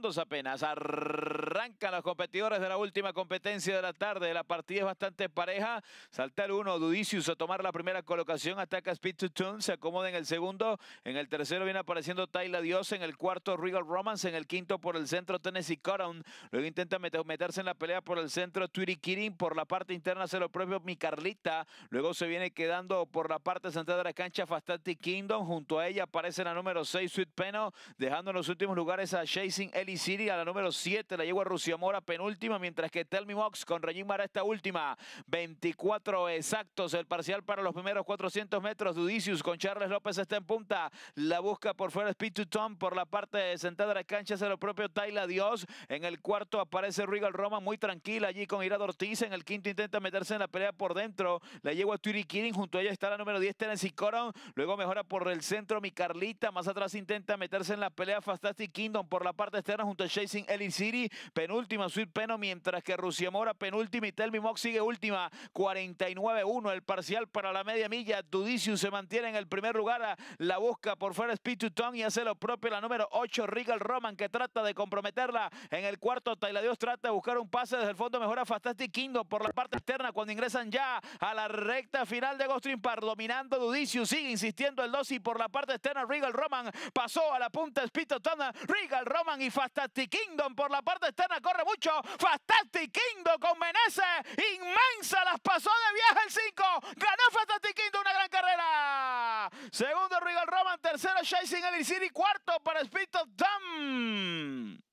dos apenas. Arrancan los competidores de la última competencia de la tarde. La partida es bastante pareja. saltar uno, Dudicius a tomar la primera colocación. Ataca Speed to Tune, se acomoda en el segundo. En el tercero viene apareciendo Tayla Dios. En el cuarto, Regal Romance. En el quinto, por el centro, Tennessee Cotton. Luego intenta meterse en la pelea por el centro, Tweety Kirin. Por la parte interna se lo propio Mi Luego se viene quedando por la parte central de la cancha Fastati Kingdom. Junto a ella aparece la número 6, Sweet Peno, dejando en los últimos lugares a Chasing y Siri a la número 7, la yegua Rusia Mora penúltima, mientras que Tell Mox con Regín Mara esta última. 24 exactos el parcial para los primeros 400 metros. Dudicius con Charles López está en punta. La busca por fuera Speed to Tom por la parte de sentada de la cancha hace lo propio Tayla Dios. En el cuarto aparece Regal Roma muy tranquila allí con Irado Ortiz. En el quinto intenta meterse en la pelea por dentro. La yegua Turi Kirin junto a ella está la número 10 Tennessee Coron. Luego mejora por el centro mi Carlita. Más atrás intenta meterse en la pelea Fantastic Kingdom por la parte externa junto a Chasing Eli, City, penúltima Sweet Peno, mientras que Rusia Mora penúltima y Telmi Mock sigue última, 49-1 el parcial para la media milla, Dudicius se mantiene en el primer lugar, ah, la busca por fuera Speed to Tongue y hace lo propio la número 8 Regal Roman que trata de comprometerla en el cuarto, Taila Dios trata de buscar un pase desde el fondo, mejora Fantastic Kingdom por la parte externa cuando ingresan ya a la recta final de Ghost Par, dominando Dudicius, sigue insistiendo el 2 y por la parte externa Regal Roman pasó a la punta Speed to ah, Regal Roman y Fantastic Kingdom por la parte externa, corre mucho. Fantastic Kingdom con inmensa, las pasó de viaje el 5. Ganó Fantastic Kingdom una gran carrera. Segundo, Regal Roman. Tercero, Chasing El y Cuarto para Speed of Dumb.